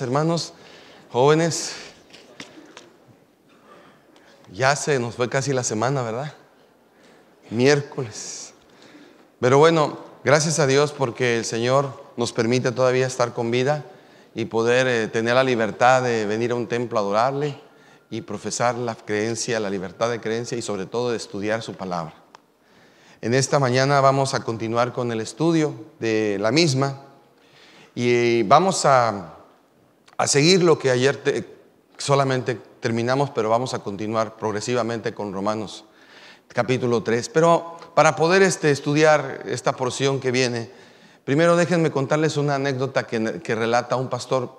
hermanos, jóvenes, ya se nos fue casi la semana, ¿verdad? Miércoles. Pero bueno, gracias a Dios porque el Señor nos permite todavía estar con vida y poder eh, tener la libertad de venir a un templo a adorarle y profesar la creencia, la libertad de creencia y sobre todo de estudiar su palabra. En esta mañana vamos a continuar con el estudio de la misma y vamos a a seguir lo que ayer solamente terminamos, pero vamos a continuar progresivamente con Romanos capítulo 3. Pero para poder este, estudiar esta porción que viene, primero déjenme contarles una anécdota que, que relata un pastor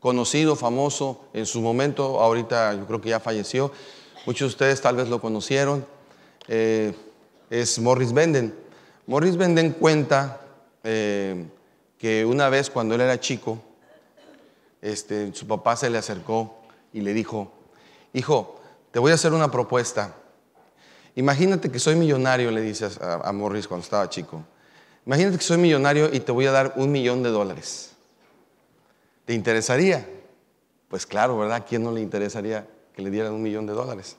conocido, famoso en su momento, ahorita yo creo que ya falleció, muchos de ustedes tal vez lo conocieron, eh, es Morris Benden. Morris Benden cuenta eh, que una vez cuando él era chico, este, su papá se le acercó y le dijo, hijo, te voy a hacer una propuesta. Imagínate que soy millonario, le dice a, a Morris cuando estaba chico. Imagínate que soy millonario y te voy a dar un millón de dólares. ¿Te interesaría? Pues claro, ¿verdad? quién no le interesaría que le dieran un millón de dólares?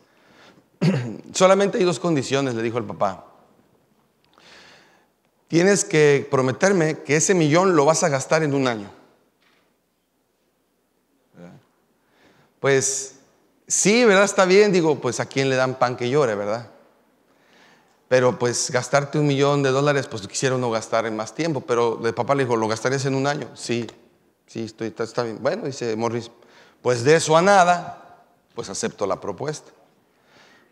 Solamente hay dos condiciones, le dijo el papá. Tienes que prometerme que ese millón lo vas a gastar en un año. pues sí, ¿verdad? Está bien, digo, pues a quién le dan pan que llore, ¿verdad? Pero pues gastarte un millón de dólares, pues quisiera no gastar en más tiempo, pero el papá le dijo, ¿lo gastarías en un año? Sí, sí, estoy, está, bien. Bueno, dice Morris, pues de eso a nada, pues acepto la propuesta,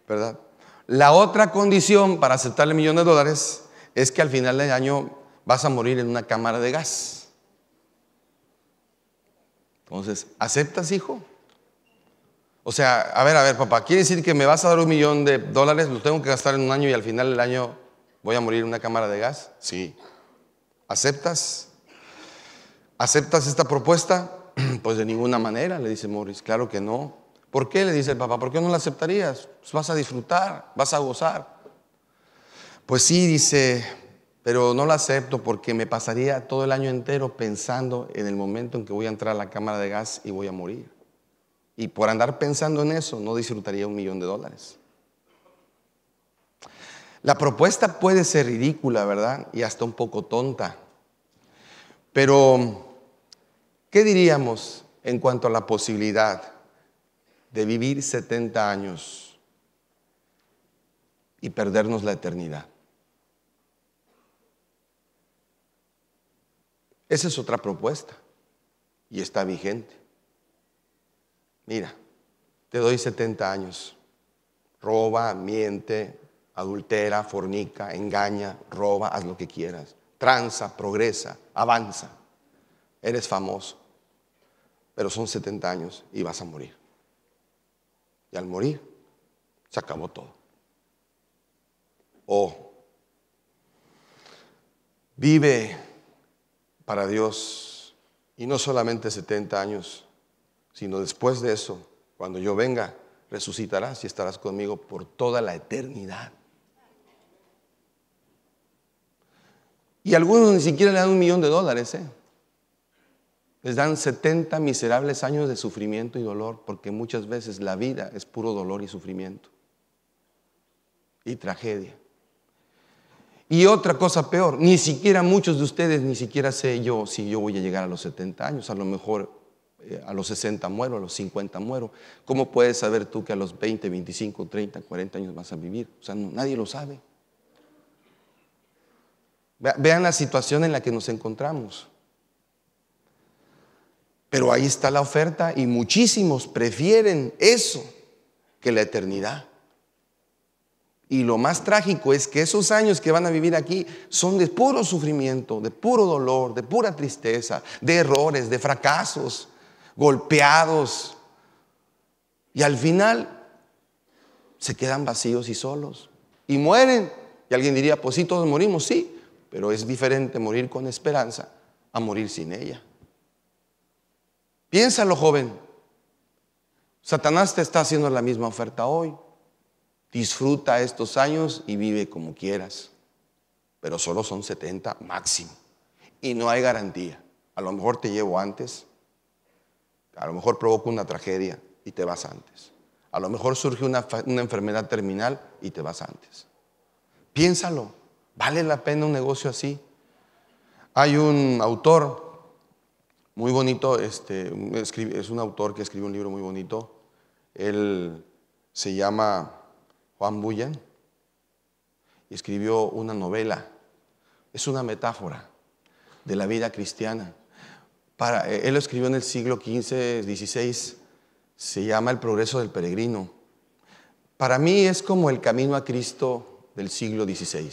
¿verdad? La otra condición para aceptar el millón de dólares es que al final del año vas a morir en una cámara de gas. Entonces, ¿aceptas, hijo? O sea, a ver, a ver, papá, ¿quiere decir que me vas a dar un millón de dólares, lo tengo que gastar en un año y al final del año voy a morir en una cámara de gas? Sí. ¿Aceptas? ¿Aceptas esta propuesta? Pues de ninguna manera, le dice Morris, claro que no. ¿Por qué? Le dice el papá, ¿por qué no la aceptarías? Pues vas a disfrutar, vas a gozar. Pues sí, dice, pero no la acepto porque me pasaría todo el año entero pensando en el momento en que voy a entrar a la cámara de gas y voy a morir. Y por andar pensando en eso, no disfrutaría un millón de dólares. La propuesta puede ser ridícula, ¿verdad? Y hasta un poco tonta. Pero, ¿qué diríamos en cuanto a la posibilidad de vivir 70 años y perdernos la eternidad? Esa es otra propuesta y está vigente mira, te doy 70 años, roba, miente, adultera, fornica, engaña, roba, haz lo que quieras, tranza, progresa, avanza, eres famoso, pero son 70 años y vas a morir. Y al morir, se acabó todo. O oh, vive para Dios y no solamente 70 años, sino después de eso, cuando yo venga, resucitarás y estarás conmigo por toda la eternidad. Y algunos ni siquiera le dan un millón de dólares, ¿eh? Les dan 70 miserables años de sufrimiento y dolor, porque muchas veces la vida es puro dolor y sufrimiento. Y tragedia. Y otra cosa peor, ni siquiera muchos de ustedes, ni siquiera sé yo si yo voy a llegar a los 70 años, a lo mejor eh, a los 60 muero, a los 50 muero. ¿Cómo puedes saber tú que a los 20, 25, 30, 40 años vas a vivir? O sea, nadie lo sabe. Vean la situación en la que nos encontramos. Pero ahí está la oferta y muchísimos prefieren eso que la eternidad. Y lo más trágico es que esos años que van a vivir aquí son de puro sufrimiento, de puro dolor, de pura tristeza, de errores, de fracasos golpeados. Y al final se quedan vacíos y solos. Y mueren. Y alguien diría, pues sí, todos morimos, sí, pero es diferente morir con esperanza a morir sin ella. Piénsalo, joven. Satanás te está haciendo la misma oferta hoy. Disfruta estos años y vive como quieras. Pero solo son 70 máximo. Y no hay garantía. A lo mejor te llevo antes, a lo mejor provoca una tragedia y te vas antes. A lo mejor surge una, enfermedad terminal y te vas antes. Piénsalo, ¿vale la pena un negocio así? Hay un autor muy bonito, este, es un autor que escribió un libro muy bonito. Él se llama Juan Bullen y escribió una novela. Es una metáfora de la vida cristiana. Eh, él lo escribió en el siglo XV, XVI, se llama El progreso del peregrino. Para mí es como el camino a Cristo del siglo XVI.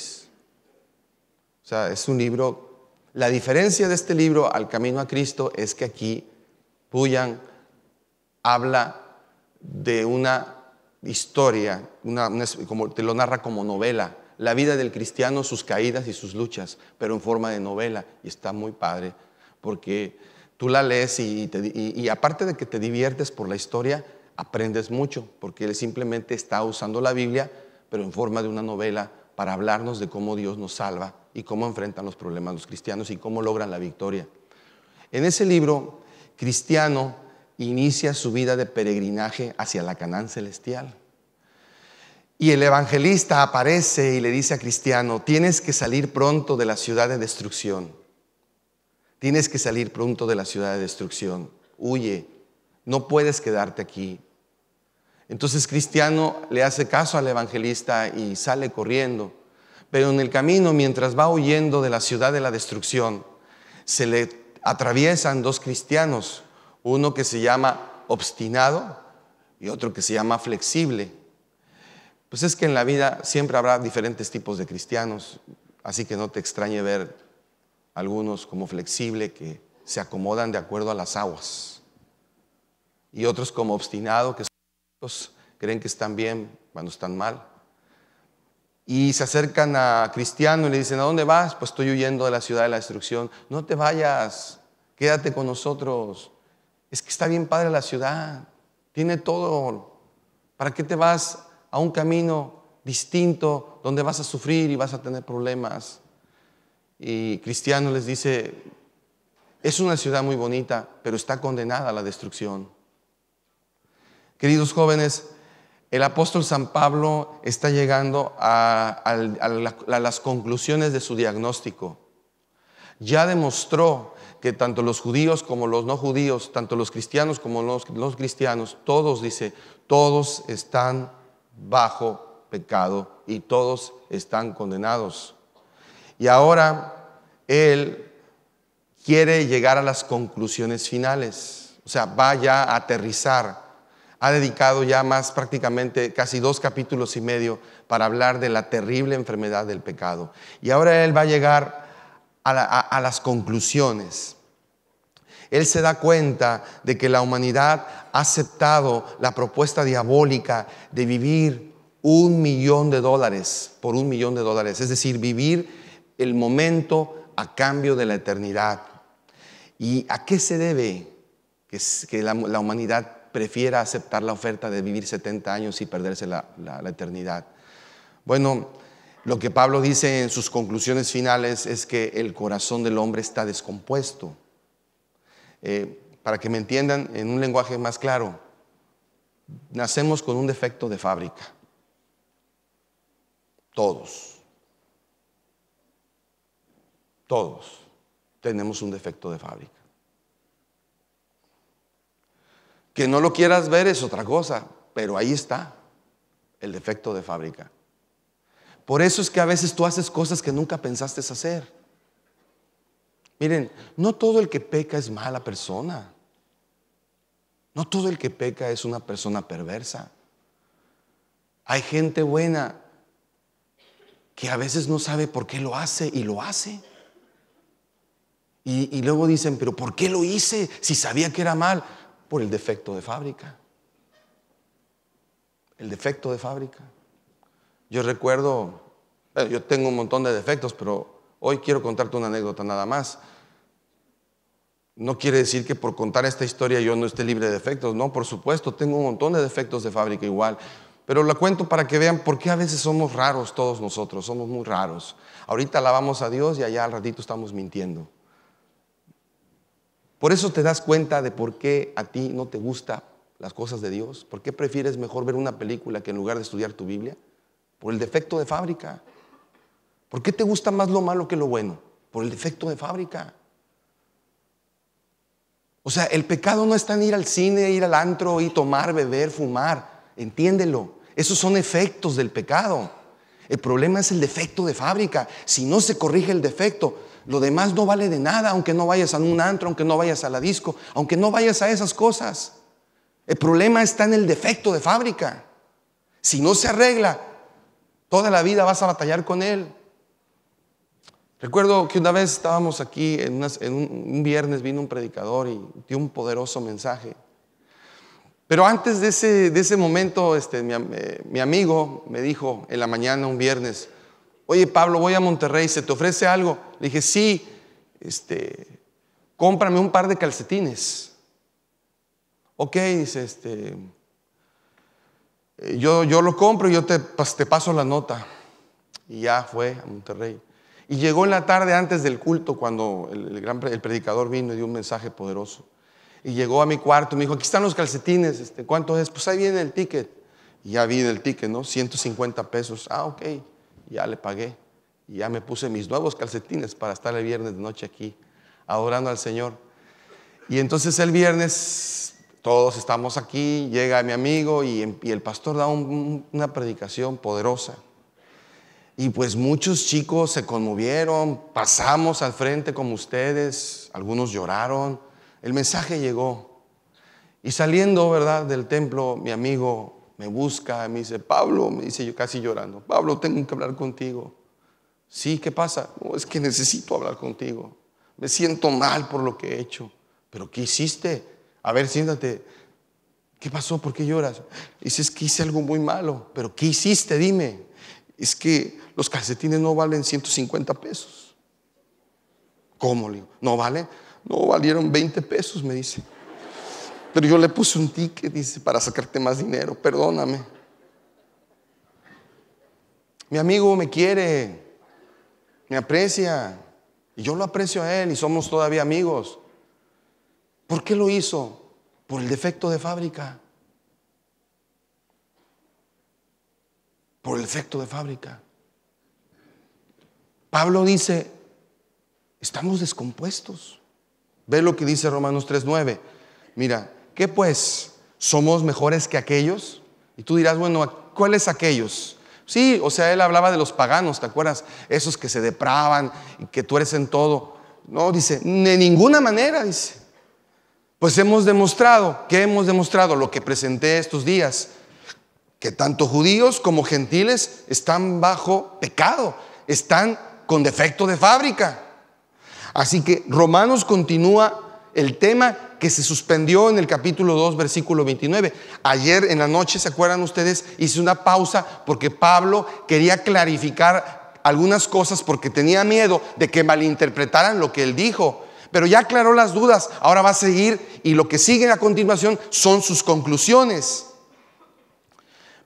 O sea, es un libro... La diferencia de este libro al camino a Cristo es que aquí Puyan habla de una historia, como te lo narra como novela, la vida del cristiano, sus caídas y sus luchas, pero en forma de novela, y está muy padre porque tú la lees y, aparte de que te diviertes por la historia, aprendes mucho, porque él simplemente está usando la Biblia, pero en forma de una novela, para hablarnos de cómo Dios nos salva y cómo enfrentan los problemas los cristianos y cómo logran la victoria. En ese libro, Cristiano inicia su vida de peregrinaje hacia la Canaán celestial. Y el evangelista aparece y le dice a Cristiano, tienes que salir pronto de la ciudad de destrucción Tienes que salir pronto de la ciudad de destrucción. Huye. No puedes quedarte aquí. Entonces Cristiano le hace caso al evangelista y sale corriendo. Pero en el camino, mientras va huyendo de la ciudad de la destrucción, se le atraviesan dos cristianos, uno que se llama obstinado y otro que se llama flexible. Pues es que en la vida siempre habrá diferentes tipos de cristianos, así que no te extrañe ver algunos como flexible que se acomodan de acuerdo a las aguas, y otros como obstinado que creen que están bien cuando están mal. Y se acercan a Cristiano y le dicen, ¿a dónde vas? Pues estoy huyendo de la ciudad de la destrucción. No te vayas, quédate con nosotros. Es que está bien padre la ciudad, tiene todo. ¿Para qué te vas a un camino distinto donde vas a sufrir y vas a tener problemas? y Cristiano les dice, es una ciudad muy bonita, pero está condenada a la destrucción. Queridos jóvenes, el apóstol San Pablo está llegando a, las conclusiones de su diagnóstico. Ya demostró que tanto los judíos como los no judíos, tanto los cristianos como los cristianos, todos, dice, todos están bajo pecado y todos están condenados. Y ahora él quiere llegar a las conclusiones finales, o sea, va ya a aterrizar. Ha dedicado ya más prácticamente casi dos capítulos y medio para hablar de la terrible enfermedad del pecado. Y ahora él va a llegar a, a las conclusiones. Él se da cuenta de que la humanidad ha aceptado la propuesta diabólica de vivir un millón de dólares por un millón de dólares, es decir, vivir el momento a cambio de la eternidad. ¿Y a qué se debe que, la, humanidad prefiera aceptar la oferta de vivir 70 años y perderse la, eternidad? Bueno, lo que Pablo dice en sus conclusiones finales es que el corazón del hombre está descompuesto. Eh, para que me entiendan en un lenguaje más claro, nacemos con un defecto de fábrica. Todos. Todos tenemos un defecto de fábrica. Que no lo quieras ver es otra cosa, pero ahí está el defecto de fábrica. Por eso es que a veces tú haces cosas que nunca pensaste hacer. Miren, no todo el que peca es mala persona. No todo el que peca es una persona perversa. Hay gente buena que a veces no sabe por qué lo hace y lo hace. Y, luego dicen, pero ¿por qué lo hice si sabía que era mal? Por el defecto de fábrica. El defecto de fábrica. Yo recuerdo, eh, yo tengo un montón de defectos, pero hoy quiero contarte una anécdota nada más. No quiere decir que por contar esta historia yo no esté libre de defectos, no, por supuesto, tengo un montón de defectos de fábrica igual, pero la cuento para que vean por qué a veces somos raros todos nosotros, somos muy raros. Ahorita alabamos a Dios y allá al ratito estamos mintiendo. Por eso te das cuenta de por qué a ti no te gustan las cosas de Dios, por qué prefieres mejor ver una película que en lugar de estudiar tu Biblia, por el defecto de fábrica. ¿Por qué te gusta más lo malo que lo bueno? Por el defecto de fábrica. O sea, el pecado no está en ir al cine, ir al antro, y tomar, beber, fumar. Entiéndelo. Esos son efectos del pecado. El problema es el defecto de fábrica. Si no se corrige el defecto, lo demás no vale de nada, aunque no vayas a un antro, aunque no vayas a la disco, aunque no vayas a esas cosas. El problema está en el defecto de fábrica. Si no se arregla, toda la vida vas a batallar con él. Recuerdo que una vez estábamos aquí, en, un, viernes vino un predicador y dio un poderoso mensaje. Pero antes de ese, momento, este, eh, mi amigo me dijo en la mañana, un viernes, Oye, Pablo, voy a Monterrey, ¿se te ofrece algo? Le dije, sí, este, cómprame un par de calcetines. Ok, dice, este, eh, yo, yo lo compro y yo te, te paso la nota. Y ya fue a Monterrey. Y llegó en la tarde antes del culto cuando el, gran, predicador vino y dio un mensaje poderoso. Y llegó a mi cuarto, y me dijo, aquí están los calcetines, este, ¿cuánto es? Pues ahí viene el ticket. Y ya vi el ticket, ¿no? 150 pesos. Ah, ok ya le pagué, y ya me puse mis nuevos calcetines para estar el viernes de noche aquí, adorando al Señor. Y entonces el viernes todos estamos aquí, llega mi amigo y, em, el pastor da una predicación poderosa. Y pues muchos chicos se conmovieron, pasamos al frente como ustedes, algunos lloraron, el mensaje llegó. Y saliendo, ¿verdad?, del templo, mi amigo me busca, me dice, Pablo, me dice yo casi llorando, Pablo, tengo que hablar contigo. Sí, ¿qué pasa? es que necesito hablar contigo. Me siento mal por lo que he hecho. ¿Pero qué hiciste? A ver, siéntate. ¿Qué pasó? ¿Por qué lloras? Dices que hice algo muy malo. ¿Pero qué hiciste? Dime. Es que los calcetines no valen 150 pesos. ¿Cómo? Le digo? ¿No vale No valieron 20 pesos, me dice. Pero yo le puse un ticket, dice, para sacarte más dinero, perdóname. Mi amigo me quiere, me aprecia, y yo lo aprecio a él y somos todavía amigos. ¿Por qué lo hizo? Por el defecto de fábrica. Por el defecto de fábrica. Pablo dice, estamos descompuestos. Ve lo que dice Romanos 3.9. Mira, ¿Qué pues? ¿Somos mejores que aquellos? Y tú dirás, bueno, ¿cuáles aquellos? Sí, o sea, él hablaba de los paganos, ¿te acuerdas? Esos que se depravan y que tuercen todo. No, dice, de ninguna manera, dice. Pues hemos demostrado, ¿qué hemos demostrado? Lo que presenté estos días, que tanto judíos como gentiles están bajo pecado, están con defecto de fábrica. Así que Romanos continúa el tema que se suspendió en el capítulo 2, versículo 29. Ayer en la noche, ¿se acuerdan ustedes? Hice una pausa porque Pablo quería clarificar algunas cosas porque tenía miedo de que malinterpretaran lo que él dijo. Pero ya aclaró las dudas, ahora va a seguir y lo que sigue a continuación son sus conclusiones.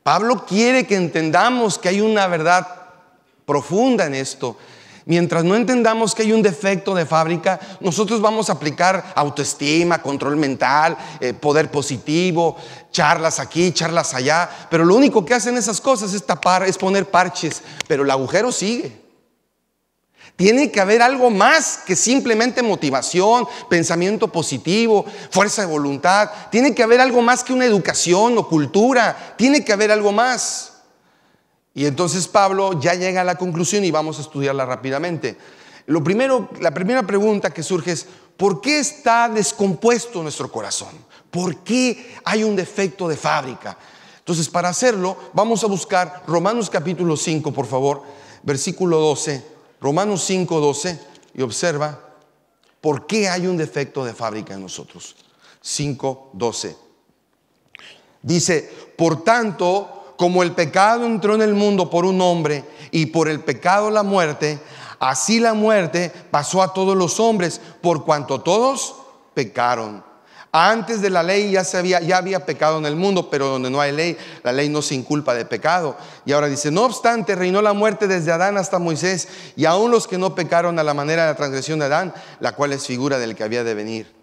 Pablo quiere que entendamos que hay una verdad profunda en esto, Mientras no entendamos que hay un defecto de fábrica, nosotros vamos a aplicar autoestima, control mental, eh, poder positivo, charlas aquí, charlas allá, pero lo único que hacen esas cosas es tapar, es poner parches, pero el agujero sigue. Tiene que haber algo más que simplemente motivación, pensamiento positivo, fuerza de voluntad. Tiene que haber algo más que una educación o cultura. Tiene que haber algo más. Y entonces Pablo ya llega a la conclusión y vamos a estudiarla rápidamente. Lo primero, la primera pregunta que surge es, ¿por qué está descompuesto nuestro corazón? ¿Por qué hay un defecto de fábrica? Entonces, para hacerlo, vamos a buscar Romanos capítulo 5, por favor, versículo 12. Romanos 5, 12, y observa por qué hay un defecto de fábrica en nosotros. 5, 12. Dice, por tanto, como el pecado entró en el mundo por un hombre y por el pecado la muerte, así la muerte pasó a todos los hombres por cuanto todos pecaron. Antes de la ley ya, se había, había pecado en el mundo, pero donde no hay ley, la ley no se inculpa de pecado. Y ahora dice, no obstante, reinó la muerte desde Adán hasta Moisés, y aún los que no pecaron a la manera de la transgresión de Adán, la cual es figura del que había de venir.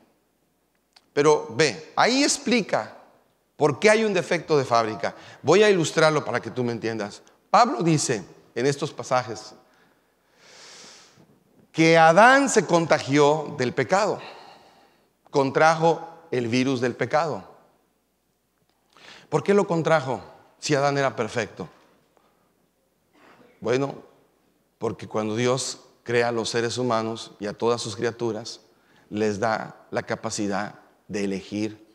Pero ve, ahí explica ¿Por qué hay un defecto de fábrica? Voy a ilustrarlo para que tú me entiendas. Pablo dice en estos pasajes que Adán se contagió del pecado, contrajo el virus del pecado. ¿Por qué lo contrajo si Adán era perfecto? Bueno, porque cuando Dios crea a los seres humanos y a todas sus criaturas, les da la capacidad de elegir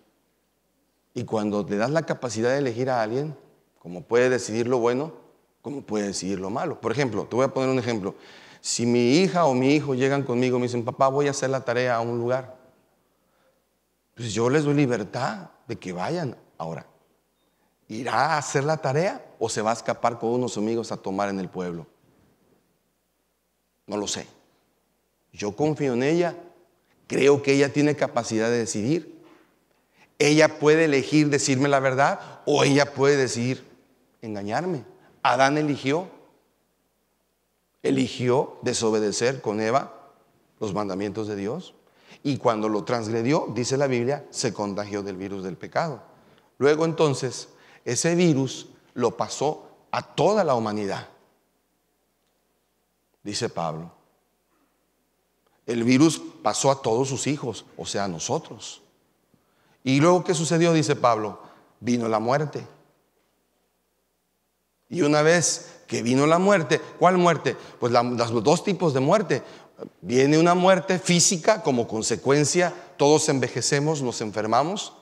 y cuando le das la capacidad de elegir a alguien, como puede decidir lo bueno, como puede decidir lo malo. Por ejemplo, te voy a poner un ejemplo. Si mi hija o mi hijo llegan conmigo y me dicen, papá, voy a hacer la tarea a un lugar, pues yo les doy libertad de que vayan ahora. ¿Irá a hacer la tarea o se va a escapar con unos amigos a tomar en el pueblo? No lo sé. Yo confío en ella, creo que ella tiene capacidad de decidir ella puede elegir decirme la verdad o ella puede decir engañarme. Adán eligió, eligió desobedecer con Eva los mandamientos de Dios. Y cuando lo transgredió, dice la Biblia, se contagió del virus del pecado. Luego entonces, ese virus lo pasó a toda la humanidad, dice Pablo. El virus pasó a todos sus hijos, o sea, a nosotros. Y luego, ¿qué sucedió? Dice Pablo, vino la muerte. Y una vez que vino la muerte, ¿cuál muerte? Pues los dos tipos de muerte. Viene una muerte física como consecuencia, todos envejecemos, nos enfermamos.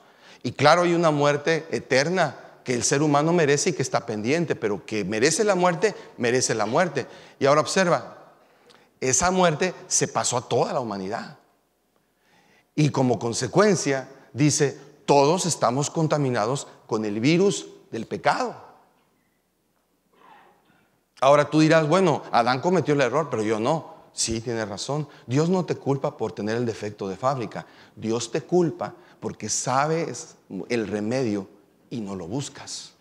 Y claro, hay una muerte eterna que el ser humano merece y que está pendiente, pero que merece la muerte, merece la muerte. Y ahora observa, esa muerte se pasó a toda la humanidad. Y como consecuencia, dice, todos estamos contaminados con el virus del pecado. Ahora tú dirás, bueno, Adán cometió el error, pero yo no. Sí, tienes razón. Dios no te culpa por tener el defecto de fábrica. Dios te culpa porque sabes el remedio y no lo buscas.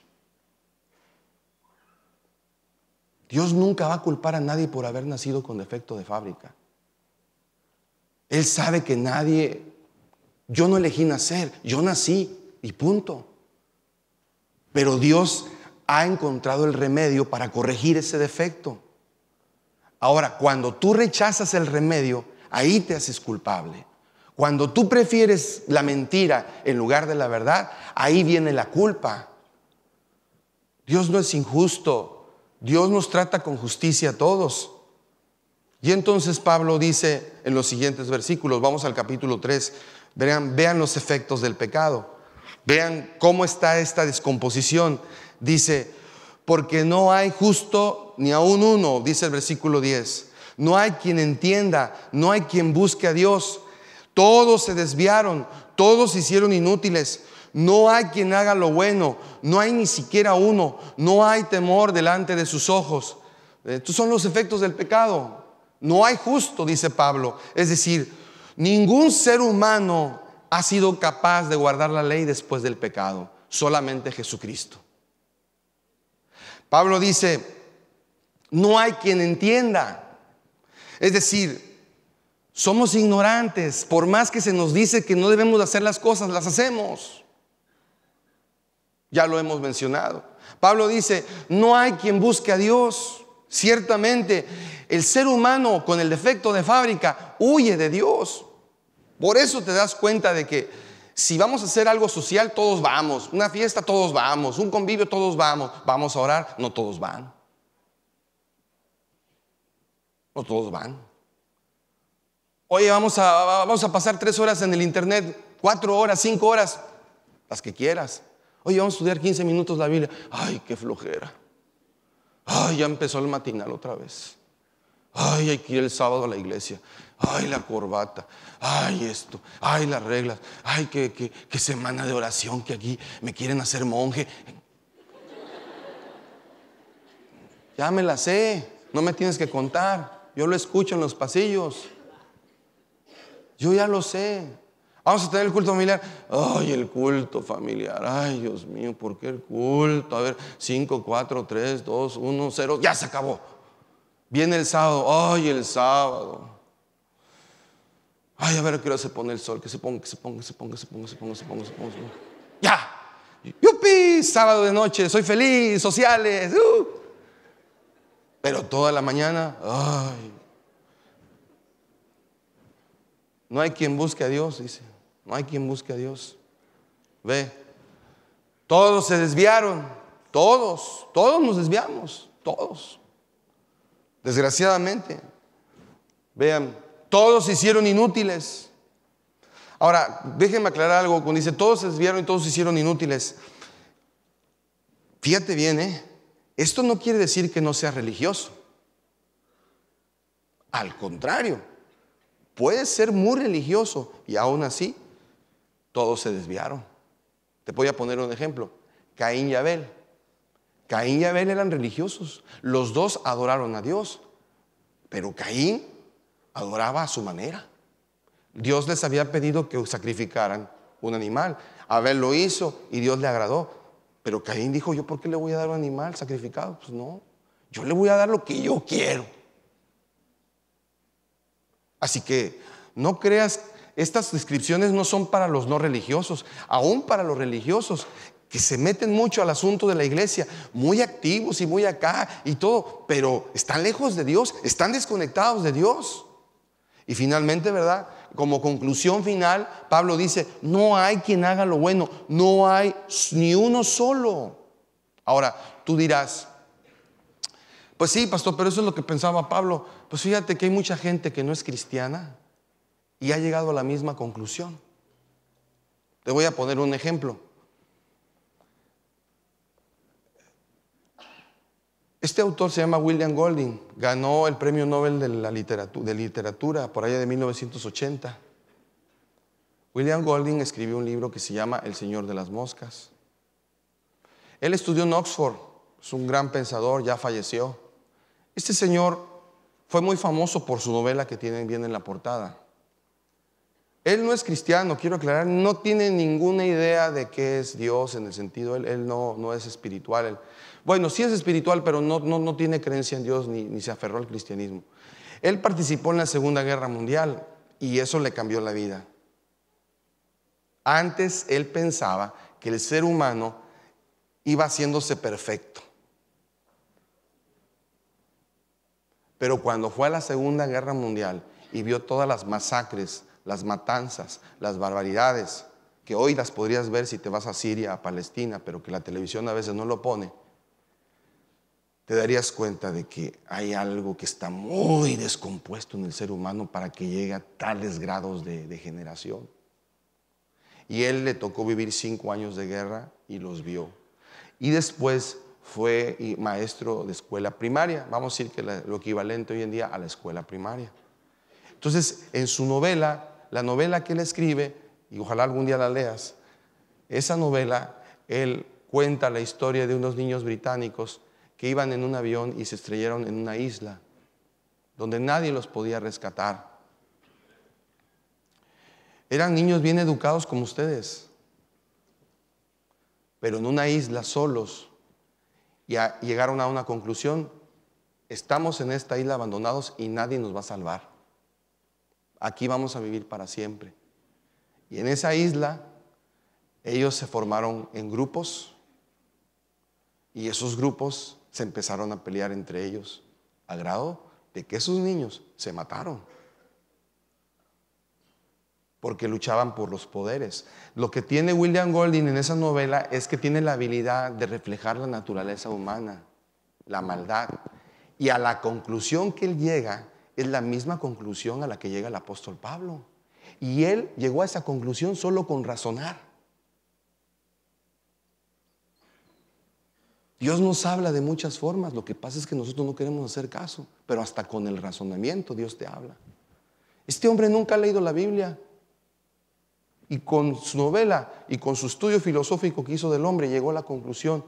Dios nunca va a culpar a nadie por haber nacido con defecto de fábrica. Él sabe que nadie yo no elegí nacer, yo nací y punto. Pero Dios ha encontrado el remedio para corregir ese defecto. Ahora, cuando tú rechazas el remedio, ahí te haces culpable. Cuando tú prefieres la mentira en lugar de la verdad, ahí viene la culpa. Dios no es injusto. Dios nos trata con justicia a todos. Y entonces Pablo dice en los siguientes versículos, vamos al capítulo 3, Vean, los efectos del pecado. Vean cómo está esta descomposición. Dice, porque no hay justo ni aún uno, dice el versículo 10. No hay quien entienda, no hay quien busque a Dios. Todos se desviaron, todos se hicieron inútiles. No hay quien haga lo bueno, no hay ni siquiera uno, no hay temor delante de sus ojos. Estos son los efectos del pecado. No hay justo, dice Pablo. Es decir, Ningún ser humano ha sido capaz de guardar la ley después del pecado, solamente Jesucristo. Pablo dice, no hay quien entienda. Es decir, somos ignorantes, por más que se nos dice que no debemos hacer las cosas, las hacemos. Ya lo hemos mencionado. Pablo dice, no hay quien busque a Dios. Ciertamente, el ser humano con el defecto de fábrica huye de Dios. Por eso te das cuenta de que si vamos a hacer algo social, todos vamos. Una fiesta, todos vamos. Un convivio, todos vamos. Vamos a orar, no todos van. No todos van. Oye, vamos a, pasar tres horas en el internet, cuatro horas, cinco horas, las que quieras. Oye, vamos a estudiar 15 minutos la Biblia. Ay, qué flojera. Ay, ya empezó el matinal otra vez. Ay, hay que ir el sábado a la iglesia. Ay, la corbata. Ay, esto. Ay, las reglas. Ay, qué, semana de oración que aquí me quieren hacer monje. Ya me la sé. No me tienes que contar. Yo lo escucho en los pasillos. Yo ya lo sé. Vamos a tener el culto familiar. Ay, el culto familiar. Ay, Dios mío, ¿por qué el culto? A ver, 5, 4, 3, 2, 1, 0. Ya se acabó. Viene el sábado. Ay, el sábado. Ay, a ver, quiero qué hora se pone el sol? Que se ponga, que se ponga, que se ponga, que se ponga, se ponga, se ponga, se Se ponga. ¡Ya! ¡Yupi! Sábado de noche, soy feliz, sociales. Uh. Pero toda la mañana, ¡ay! No hay quien busque a Dios, dice. No hay quien busque a Dios. Ve, todos se desviaron, todos, todos nos desviamos, todos. Desgraciadamente, vean, todos se hicieron inútiles. Ahora, déjenme aclarar algo, cuando dice todos se desviaron y todos se hicieron inútiles, fíjate bien, ¿eh? esto no quiere decir que no sea religioso. Al contrario, puede ser muy religioso y aún así todos se desviaron. Te voy a poner un ejemplo. Caín y Abel. Caín y Abel eran religiosos. Los dos adoraron a Dios. Pero Caín adoraba a su manera. Dios les había pedido que sacrificaran un animal. Abel lo hizo y Dios le agradó. Pero Caín dijo, ¿yo por qué le voy a dar un animal sacrificado? Pues no, yo le voy a dar lo que yo quiero. Así que no creas que estas descripciones no son para los no religiosos, aún para los religiosos que se meten mucho al asunto de la iglesia, muy activos y muy acá y todo, pero están lejos de Dios, están desconectados de Dios. Y finalmente, ¿verdad? Como conclusión final, Pablo dice, no hay quien haga lo bueno, no hay ni uno solo. Ahora, tú dirás, pues sí, pastor, pero eso es lo que pensaba Pablo. Pues fíjate que hay mucha gente que no es cristiana y ha llegado a la misma conclusión. Te voy a poner un ejemplo. Este autor se llama William Golding, ganó el Premio Nobel de, la literatura, Literatura por allá de 1980. William Golding escribió un libro que se llama El Señor de las Moscas. Él estudió en Oxford, es un gran pensador, ya falleció. Este señor fue muy famoso por su novela que tienen bien en la portada, él no es cristiano, quiero aclarar, no tiene ninguna idea de qué es Dios en el sentido, él, no, no, es espiritual. bueno, sí es espiritual, pero no, no, no tiene creencia en Dios ni, ni, se aferró al cristianismo. Él participó en la Segunda Guerra Mundial y eso le cambió la vida. Antes él pensaba que el ser humano iba haciéndose perfecto. Pero cuando fue a la Segunda Guerra Mundial y vio todas las masacres, las matanzas, las barbaridades, que hoy las podrías ver si te vas a Siria, a Palestina, pero que la televisión a veces no lo pone, te darías cuenta de que hay algo que está muy descompuesto en el ser humano para que llegue a tales grados de degeneración. Y él le tocó vivir cinco años de guerra y los vio. Y después fue maestro de escuela primaria, vamos a decir que lo equivalente hoy en día a la escuela primaria. Entonces, en su novela, la novela que él escribe, y ojalá algún día la leas, esa novela, él cuenta la historia de unos niños británicos que iban en un avión y se estrellaron en una isla donde nadie los podía rescatar. Eran niños bien educados como ustedes, pero en una isla solos y llegaron a una conclusión, estamos en esta isla abandonados y nadie nos va a salvar aquí vamos a vivir para siempre. Y en esa isla ellos se formaron en grupos y esos grupos se empezaron a pelear entre ellos a grado de que esos niños se mataron porque luchaban por los poderes. Lo que tiene William Golding en esa novela es que tiene la habilidad de reflejar la naturaleza humana, la maldad. Y a la conclusión que él llega es la misma conclusión a la que llega el apóstol Pablo. Y él llegó a esa conclusión solo con razonar. Dios nos habla de muchas formas, lo que pasa es que nosotros no queremos hacer caso, pero hasta con el razonamiento Dios te habla. Este hombre nunca ha leído la Biblia y con su novela y con su estudio filosófico que hizo del hombre llegó a la conclusión.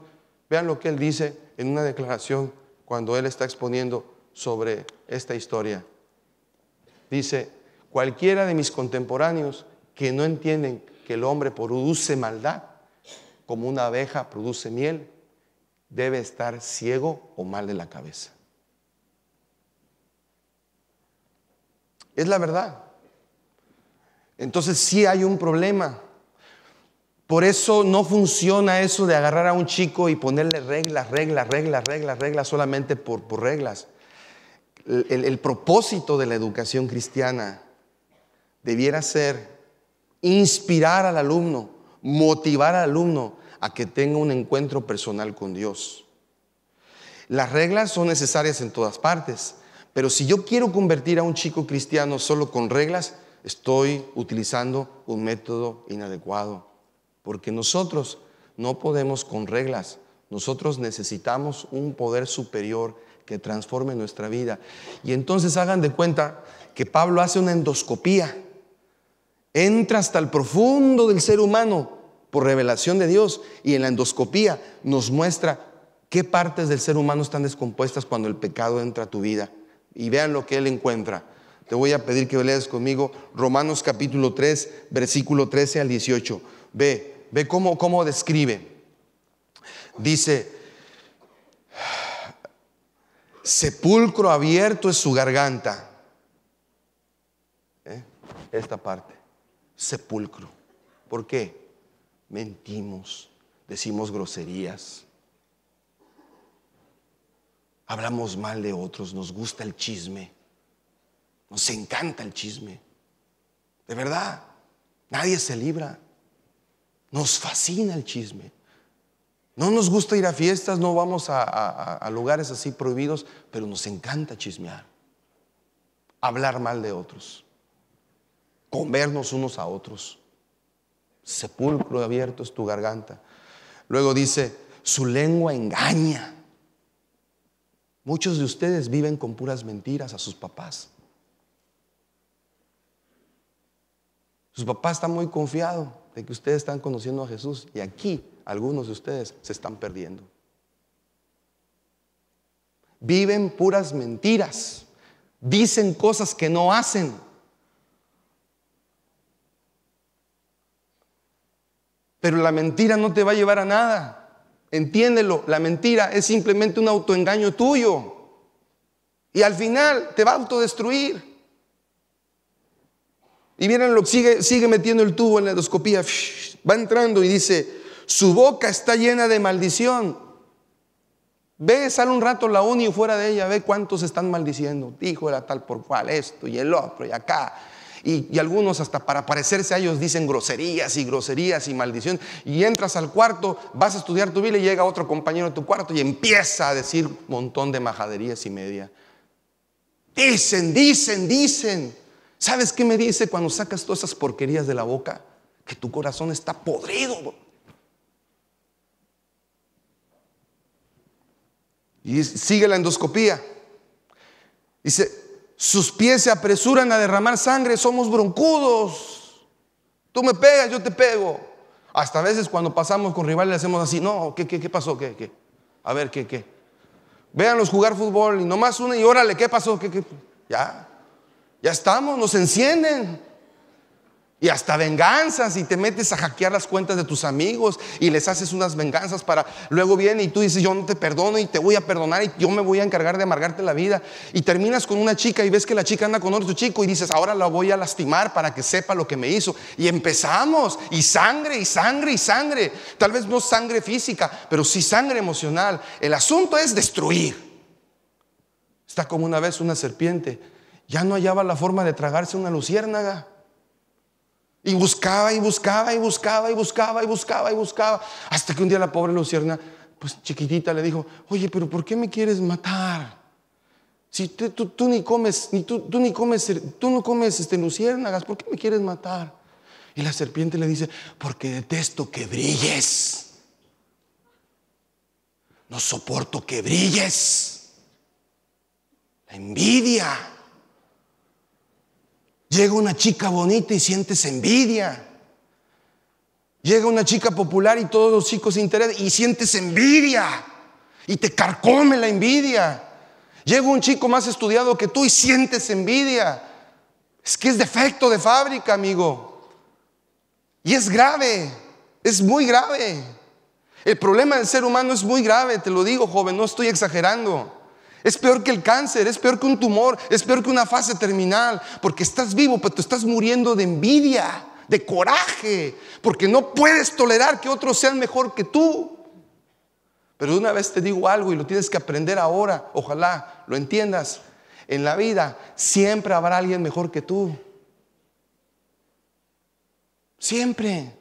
Vean lo que él dice en una declaración cuando él está exponiendo sobre esta historia. Dice, cualquiera de mis contemporáneos que no entienden que el hombre produce maldad, como una abeja produce miel, debe estar ciego o mal de la cabeza. Es la verdad. Entonces sí hay un problema. Por eso no funciona eso de agarrar a un chico y ponerle reglas, reglas, reglas, reglas, reglas solamente por, por reglas el, propósito de la educación cristiana debiera ser inspirar al alumno, motivar al alumno a que tenga un encuentro personal con Dios. Las reglas son necesarias en todas partes, pero si yo quiero convertir a un chico cristiano solo con reglas, estoy utilizando un método inadecuado, porque nosotros no podemos con reglas, nosotros necesitamos un poder superior que transforme nuestra vida. Y entonces hagan de cuenta que Pablo hace una endoscopía, entra hasta el profundo del ser humano por revelación de Dios y en la endoscopía nos muestra qué partes del ser humano están descompuestas cuando el pecado entra a tu vida. Y vean lo que él encuentra. Te voy a pedir que leas conmigo Romanos capítulo 3, versículo 13 al 18. Ve, ve cómo, cómo describe. Dice, Sepulcro abierto es su garganta. ¿Eh? Esta parte. Sepulcro. ¿Por qué? Mentimos, decimos groserías, hablamos mal de otros, nos gusta el chisme, nos encanta el chisme. De verdad, nadie se libra. Nos fascina el chisme. No nos gusta ir a fiestas, no vamos a, lugares así prohibidos, pero nos encanta chismear, hablar mal de otros, comernos unos a otros. Sepulcro abierto es tu garganta. Luego dice, su lengua engaña. Muchos de ustedes viven con puras mentiras a sus papás. Sus papás están muy confiados de que ustedes están conociendo a Jesús y aquí algunos de ustedes se están perdiendo. Viven puras mentiras, dicen cosas que no hacen. Pero la mentira no te va a llevar a nada. Entiéndelo, la mentira es simplemente un autoengaño tuyo. Y al final te va a autodestruir. Y miren lo que sigue, sigue metiendo el tubo en la endoscopía. Va entrando y dice, su boca está llena de maldición. Ve, sale un rato la uni fuera de ella, ve cuántos están maldiciendo. Dijo era tal por cual, esto y el otro y acá. Y, algunos hasta para parecerse a ellos dicen groserías y groserías y maldición. Y entras al cuarto, vas a estudiar tu Biblia y llega otro compañero a tu cuarto y empieza a decir un montón de majaderías y media. Dicen, dicen, dicen. ¿Sabes qué me dice cuando sacas todas esas porquerías de la boca? Que tu corazón está podrido. Y sigue la endoscopía. Dice, sus pies se apresuran a derramar sangre, somos broncudos. Tú me pegas, yo te pego. Hasta veces cuando pasamos con rivales le hacemos así, no, ¿qué, qué, pasó? ¿Qué, qué? A ver, ¿qué, qué? Véanlos jugar fútbol y nomás una y órale, ¿qué pasó? ¿Qué, qué? Ya, ya estamos, nos encienden. Y hasta venganzas y te metes a hackear las cuentas de tus amigos y les haces unas venganzas para luego viene y tú dices yo no te perdono y te voy a perdonar y yo me voy a encargar de amargarte la vida y terminas con una chica y ves que la chica anda con otro chico y dices ahora la voy a lastimar para que sepa lo que me hizo y empezamos y sangre y sangre y sangre tal vez no sangre física pero sí sangre emocional el asunto es destruir está como una vez una serpiente ya no hallaba la forma de tragarse una luciérnaga y buscaba y buscaba y buscaba y buscaba y buscaba y buscaba. Hasta que un día la pobre Lucierna, pues chiquitita, le dijo, oye, pero ¿por qué me quieres matar? Si tú, ni comes, ni tú, ni comes, tú no comes este, luciérnagas, ¿por qué me quieres matar? Y la serpiente le dice, porque detesto que brilles. No soporto que brilles. La envidia. Llega una chica bonita y sientes envidia. Llega una chica popular y todos los chicos se interesan y sientes envidia. Y te carcome la envidia. Llega un chico más estudiado que tú y sientes envidia. Es que es defecto de fábrica, amigo. Y es grave, es muy grave. El problema del ser humano es muy grave, te lo digo, joven, no estoy exagerando. Es peor que el cáncer, es peor que un tumor, es peor que una fase terminal, porque estás vivo, pero te estás muriendo de envidia, de coraje, porque no puedes tolerar que otros sean mejor que tú. Pero de una vez te digo algo y lo tienes que aprender ahora, ojalá lo entiendas. En la vida siempre habrá alguien mejor que tú. Siempre.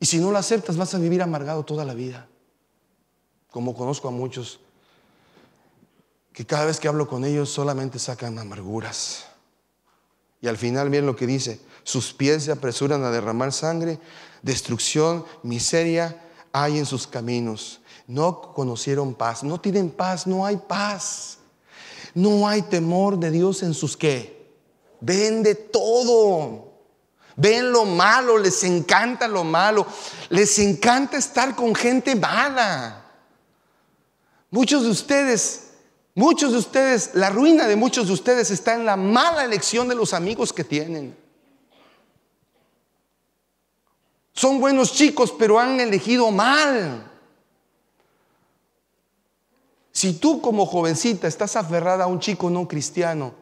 Y si no lo aceptas, vas a vivir amargado toda la vida. Como conozco a muchos que cada vez que hablo con ellos solamente sacan amarguras. Y al final miren lo que dice, sus pies se apresuran a derramar sangre, destrucción, miseria hay en sus caminos. No conocieron paz, no tienen paz, no hay paz. No hay temor de Dios en sus qué. Ven de todo. Ven lo malo, les encanta lo malo. Les encanta estar con gente mala. Muchos de ustedes Muchos de ustedes, la ruina de muchos de ustedes está en la mala elección de los amigos que tienen. Son buenos chicos, pero han elegido mal. Si tú como jovencita estás aferrada a un chico no cristiano,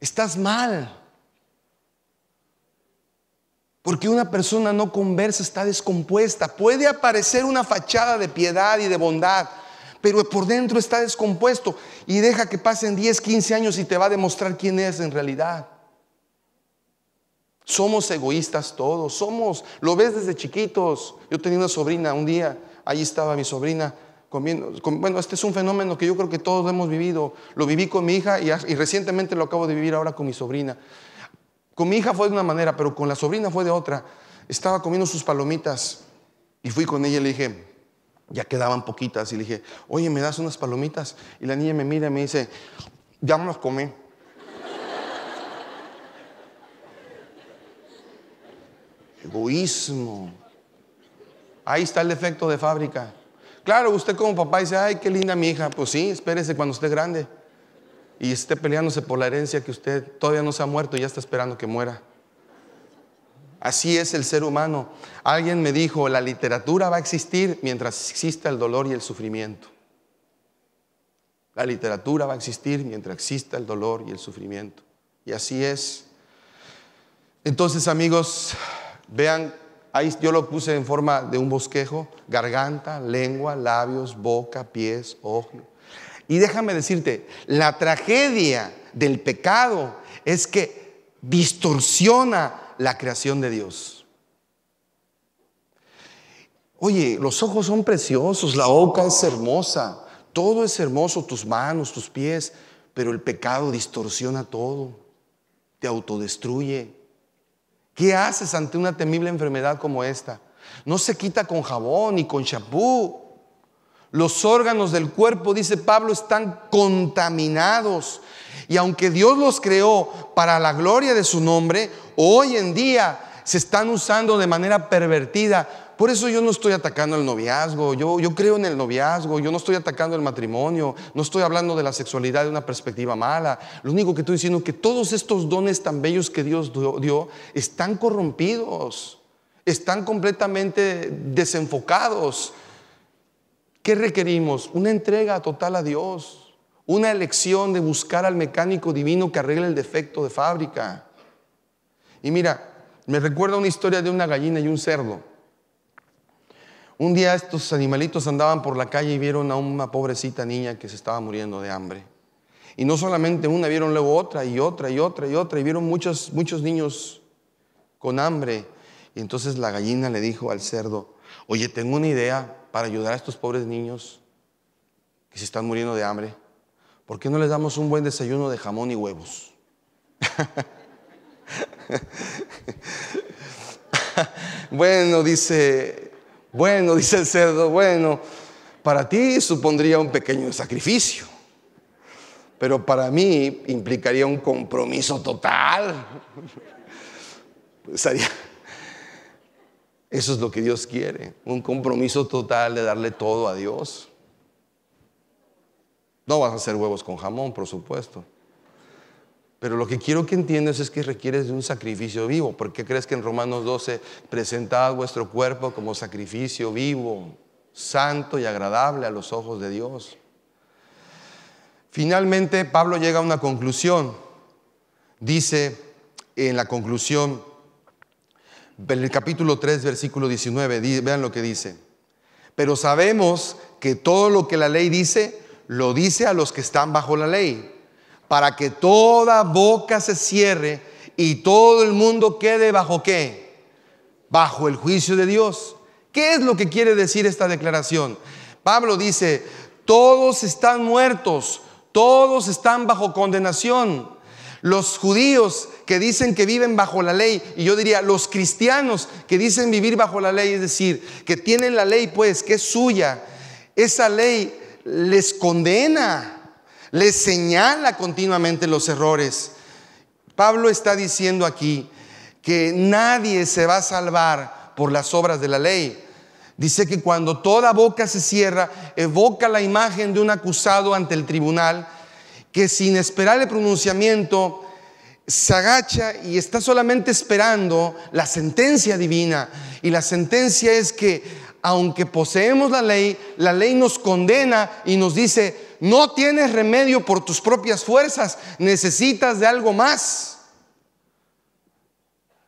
estás mal. Porque una persona no conversa, está descompuesta. Puede aparecer una fachada de piedad y de bondad, pero por dentro está descompuesto. Y deja que pasen 10, 15 años y te va a demostrar quién es en realidad. Somos egoístas todos, somos, lo ves desde chiquitos. Yo tenía una sobrina, un día, ahí estaba mi sobrina comiendo, bueno, este es un fenómeno que yo creo que todos hemos vivido. Lo viví con mi hija y, ah, y recientemente lo acabo de vivir ahora con mi sobrina. Con mi hija fue de una manera, pero con la sobrina fue de otra. Estaba comiendo sus palomitas y fui con ella y le dije, ya quedaban poquitas y le dije, oye, ¿me das unas palomitas? Y la niña me mira y me dice, ya me las comí. Egoísmo. Ahí está el defecto de fábrica. Claro, usted como papá dice, ay, qué linda mi hija. Pues sí, espérese cuando esté grande y esté peleándose por la herencia que usted todavía no se ha muerto y ya está esperando que muera. Así es el ser humano. Alguien me dijo, la literatura va a existir mientras exista el dolor y el sufrimiento. La literatura va a existir mientras exista el dolor y el sufrimiento. Y así es. Entonces, amigos, vean, ahí yo lo puse en forma de un bosquejo, garganta, lengua, labios, boca, pies, ojos. Y déjame decirte, la tragedia del pecado es que distorsiona la creación de Dios. Oye, los ojos son preciosos, la boca es hermosa, todo es hermoso, tus manos, tus pies, pero el pecado distorsiona todo, te autodestruye. ¿Qué haces ante una temible enfermedad como esta? No se quita con jabón ni con chapú. Los órganos del cuerpo, dice Pablo, están contaminados y aunque Dios los creó para la gloria de su nombre, hoy en día se están usando de manera pervertida. Por eso yo no estoy atacando el noviazgo, yo, yo creo en el noviazgo, yo no estoy atacando el matrimonio, no estoy hablando de la sexualidad de una perspectiva mala. Lo único que estoy diciendo es que todos estos dones tan bellos que Dios dio están corrompidos, están completamente desenfocados. ¿Qué requerimos? Una entrega total a Dios una elección de buscar al mecánico divino que arregle el defecto de fábrica. Y mira, me recuerda una historia de una gallina y un cerdo. Un día estos animalitos andaban por la calle y vieron a una pobrecita niña que se estaba muriendo de hambre. Y no solamente una, vieron luego otra y otra y otra y otra. Y vieron muchos, muchos niños con hambre. Y entonces la gallina le dijo al cerdo, oye, tengo una idea para ayudar a estos pobres niños que se están muriendo de hambre. ¿Por qué no le damos un buen desayuno de jamón y huevos? bueno, dice, bueno, dice el cerdo, bueno, para ti supondría un pequeño sacrificio, pero para mí implicaría un compromiso total. Pues, eso es lo que Dios quiere, un compromiso total de darle todo a Dios. No vas a hacer huevos con jamón, por supuesto. Pero lo que quiero que entiendas es que requieres de un sacrificio vivo. ¿Por qué crees que en Romanos 12 presentad vuestro cuerpo como sacrificio vivo, santo y agradable a los ojos de Dios? Finalmente, Pablo llega a una conclusión. Dice en la conclusión, en el capítulo 3, versículo 19, vean lo que dice. Pero sabemos que todo lo que la ley dice, lo dice a los que están bajo la ley, para que toda boca se cierre y todo el mundo quede bajo qué? Bajo el juicio de Dios. ¿Qué es lo que quiere decir esta declaración? Pablo dice, todos están muertos, todos están bajo condenación. Los judíos que dicen que viven bajo la ley, y yo diría los cristianos que dicen vivir bajo la ley, es decir, que tienen la ley pues, que es suya, esa ley les condena, les señala continuamente los errores. Pablo está diciendo aquí que nadie se va a salvar por las obras de la ley. Dice que cuando toda boca se cierra, evoca la imagen de un acusado ante el tribunal que sin esperar el pronunciamiento se agacha y está solamente esperando la sentencia divina. Y la sentencia es que aunque poseemos la ley, la ley nos condena y nos dice, no tienes remedio por tus propias fuerzas, necesitas de algo más.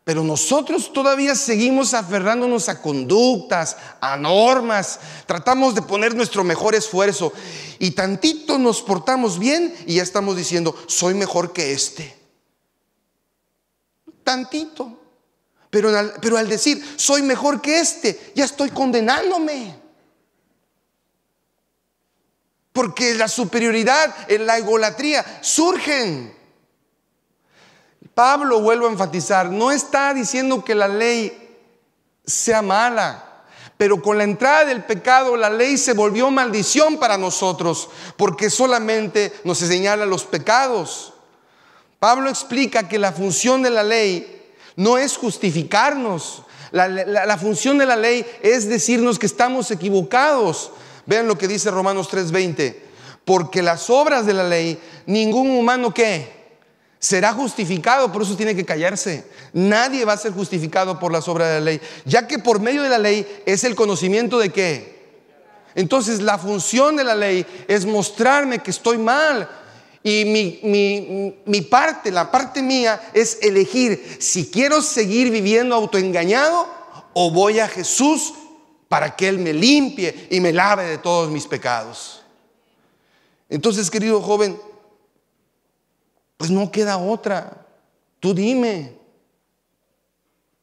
Pero nosotros todavía seguimos aferrándonos a conductas, a normas, tratamos de poner nuestro mejor esfuerzo y tantito nos portamos bien y ya estamos diciendo, soy mejor que este. Tantito. Pero al, decir, soy mejor que este, ya estoy condenándome. Porque la superioridad, la egolatría surgen. Pablo, vuelvo a enfatizar, no está diciendo que la ley sea mala, pero con la entrada del pecado la ley se volvió maldición para nosotros, porque solamente nos señala los pecados. Pablo explica que la función de la ley no es justificarnos. La, función de la ley es decirnos que estamos equivocados. Vean lo que dice Romanos 3:20. Porque las obras de la ley, ningún humano que será justificado, por eso tiene que callarse. Nadie va a ser justificado por las obras de la ley, ya que por medio de la ley es el conocimiento de qué. Entonces la función de la ley es mostrarme que estoy mal, y mi, mi, parte, la parte mía, es elegir si quiero seguir viviendo autoengañado o voy a Jesús para que Él me limpie y me lave de todos mis pecados. Entonces, querido joven, pues no queda otra. Tú dime,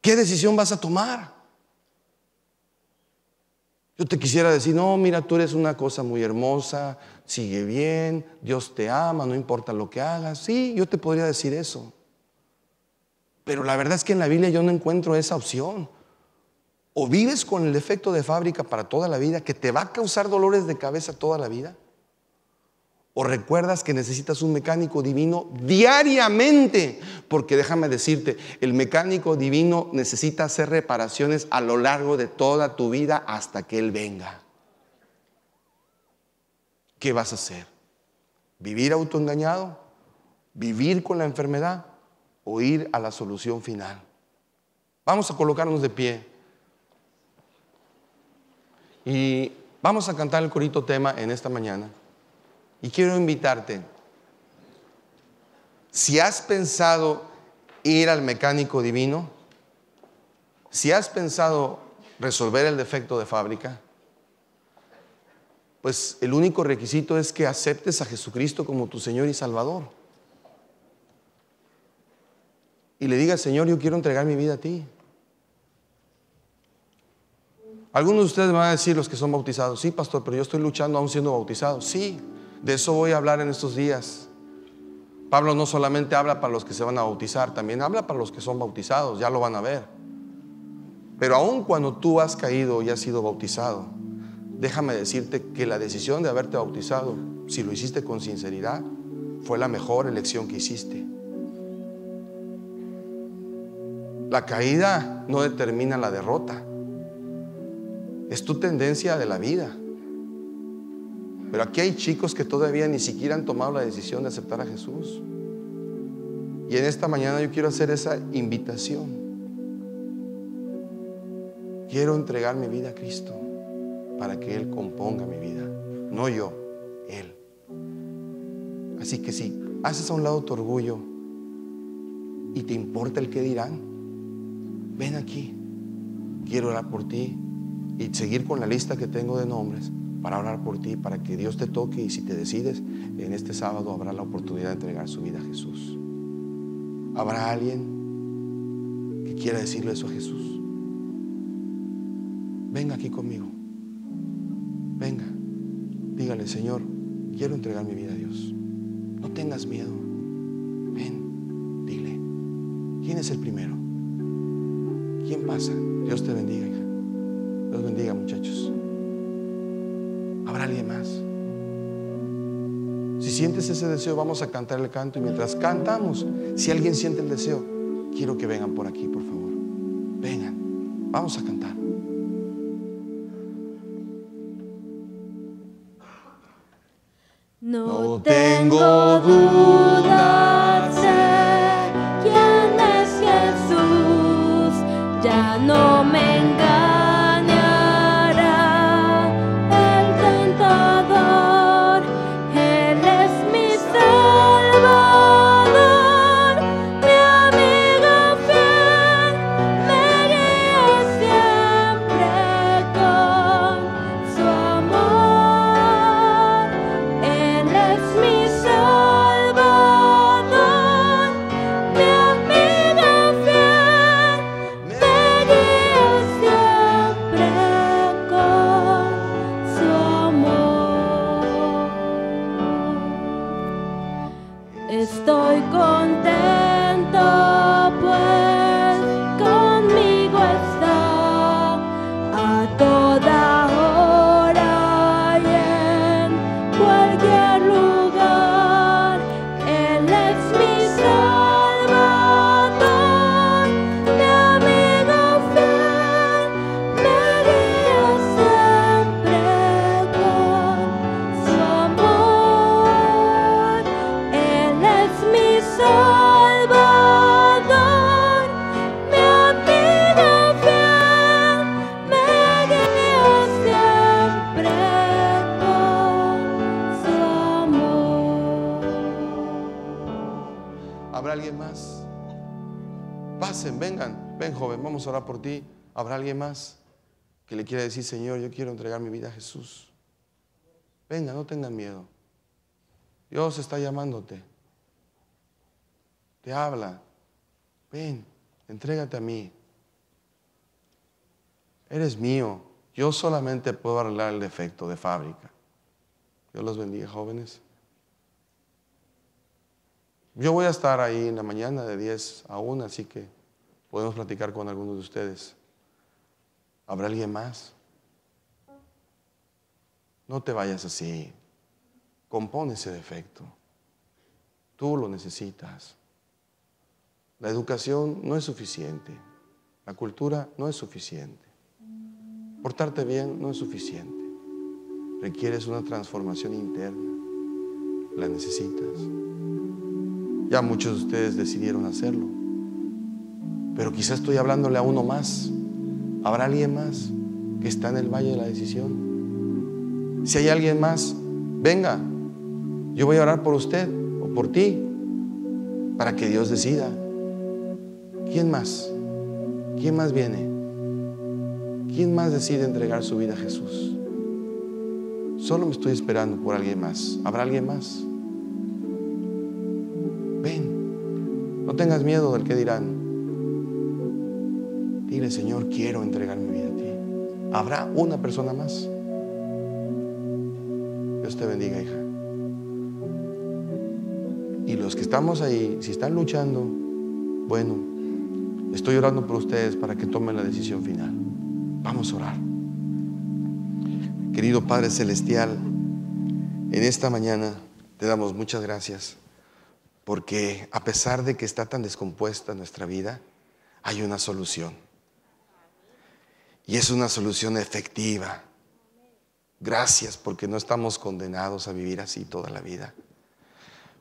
¿qué decisión vas a tomar? Yo te quisiera decir, no, mira, tú eres una cosa muy hermosa, sigue bien, Dios te ama, no importa lo que hagas. Sí, yo te podría decir eso. Pero la verdad es que en la Biblia yo no encuentro esa opción. O vives con el efecto de fábrica para toda la vida, que te va a causar dolores de cabeza toda la vida, ¿O recuerdas que necesitas un mecánico divino diariamente? Porque déjame decirte, el mecánico divino necesita hacer reparaciones a lo largo de toda tu vida hasta que Él venga. ¿Qué vas a hacer? ¿Vivir autoengañado? ¿Vivir con la enfermedad? ¿O ir a la solución final? Vamos a colocarnos de pie. Y vamos a cantar el corito tema en esta mañana. Y quiero invitarte, si has pensado ir al mecánico divino, si has pensado resolver el defecto de fábrica, pues el único requisito es que aceptes a Jesucristo como tu Señor y Salvador. Y le digas, Señor, yo quiero entregar mi vida a ti. Algunos de ustedes van a decir, los que son bautizados, sí, pastor, pero yo estoy luchando aún siendo bautizado. Sí, de eso voy a hablar en estos días. Pablo no solamente habla para los que se van a bautizar, también habla para los que son bautizados, ya lo van a ver. Pero aun cuando tú has caído y has sido bautizado, déjame decirte que la decisión de haberte bautizado, si lo hiciste con sinceridad, fue la mejor elección que hiciste. La caída no determina la derrota. Es tu tendencia de la vida. Pero aquí hay chicos que todavía ni siquiera han tomado la decisión de aceptar a Jesús. Y en esta mañana yo quiero hacer esa invitación. Quiero entregar mi vida a Cristo para que Él componga mi vida. No yo, Él. Así que si haces a un lado tu orgullo y te importa el que dirán, ven aquí. Quiero orar por ti y seguir con la lista que tengo de nombres para orar por ti, para que Dios te toque y si te decides, en este sábado habrá la oportunidad de entregar su vida a Jesús. ¿Habrá alguien que quiera decirle eso a Jesús? Venga aquí conmigo. Venga. Dígale, Señor, quiero entregar mi vida a Dios. No tengas miedo. Ven, dile. ¿Quién es el primero? ¿Quién pasa? Dios te bendiga, hija. Dios bendiga, muchachos habrá alguien más. Si sientes ese deseo, vamos a cantar el canto y mientras cantamos, si alguien siente el deseo, quiero que vengan por aquí, por favor. Vengan, vamos a cantar. No tengo duda. estoy contento. Ven, joven, vamos a orar por ti. ¿Habrá alguien más que le quiera decir, Señor, yo quiero entregar mi vida a Jesús? Venga, no tengan miedo. Dios está llamándote. Te habla. Ven, entrégate a mí. Eres mío. Yo solamente puedo arreglar el defecto de fábrica. Dios los bendiga, jóvenes. Yo voy a estar ahí en la mañana de 10 a 1, así que podemos platicar con algunos de ustedes. ¿Habrá alguien más? No te vayas así. Compone ese defecto. Tú lo necesitas. La educación no es suficiente. La cultura no es suficiente. Portarte bien no es suficiente. Requieres una transformación interna. La necesitas. Ya muchos de ustedes decidieron hacerlo. Pero quizás estoy hablándole a uno más. ¿Habrá alguien más que está en el valle de la decisión? Si hay alguien más, venga, yo voy a orar por usted o por ti, para que Dios decida. ¿Quién más? ¿Quién más viene? ¿Quién más decide entregar su vida a Jesús? Solo me estoy esperando por alguien más. ¿Habrá alguien más? Ven, no tengas miedo del que dirán. Dile, Señor, quiero entregar mi vida a ti. Habrá una persona más. Dios te bendiga, hija. Y los que estamos ahí, si están luchando, bueno, estoy orando por ustedes para que tomen la decisión final. Vamos a orar. Querido Padre Celestial, en esta mañana te damos muchas gracias porque a pesar de que está tan descompuesta nuestra vida, hay una solución. Y es una solución efectiva. Gracias porque no estamos condenados a vivir así toda la vida.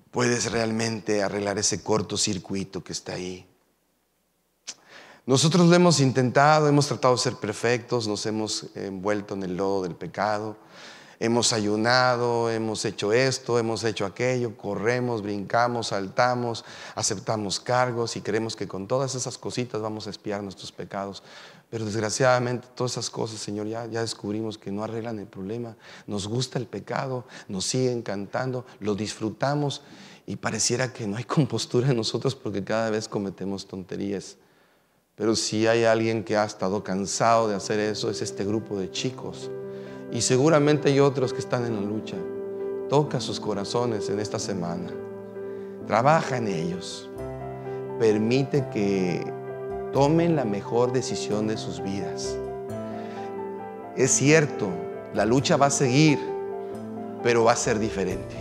Puedes realmente arreglar ese cortocircuito que está ahí. Nosotros lo hemos intentado, hemos tratado de ser perfectos, nos hemos envuelto en el lodo del pecado, hemos ayunado, hemos hecho esto, hemos hecho aquello, corremos, brincamos, saltamos, aceptamos cargos y creemos que con todas esas cositas vamos a espiar nuestros pecados. Pero desgraciadamente todas esas cosas, Señor, ya, ya descubrimos que no arreglan el problema. Nos gusta el pecado, nos siguen cantando, lo disfrutamos y pareciera que no hay compostura en nosotros porque cada vez cometemos tonterías. Pero si hay alguien que ha estado cansado de hacer eso, es este grupo de chicos. Y seguramente hay otros que están en la lucha. Toca sus corazones en esta semana. Trabaja en ellos. Permite que tomen la mejor decisión de sus vidas. Es cierto, la lucha va a seguir, pero va a ser diferente.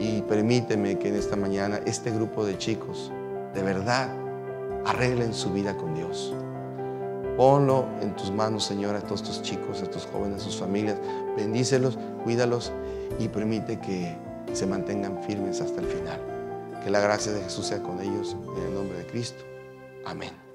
Y permíteme que en esta mañana este grupo de chicos, de verdad, arreglen su vida con Dios. Ponlo en tus manos, Señor, a todos estos chicos, a estos jóvenes, a sus familias. Bendícelos, cuídalos y permite que se mantengan firmes hasta el final. Que la gracia de Jesús sea con ellos en el nombre de Cristo. Amén.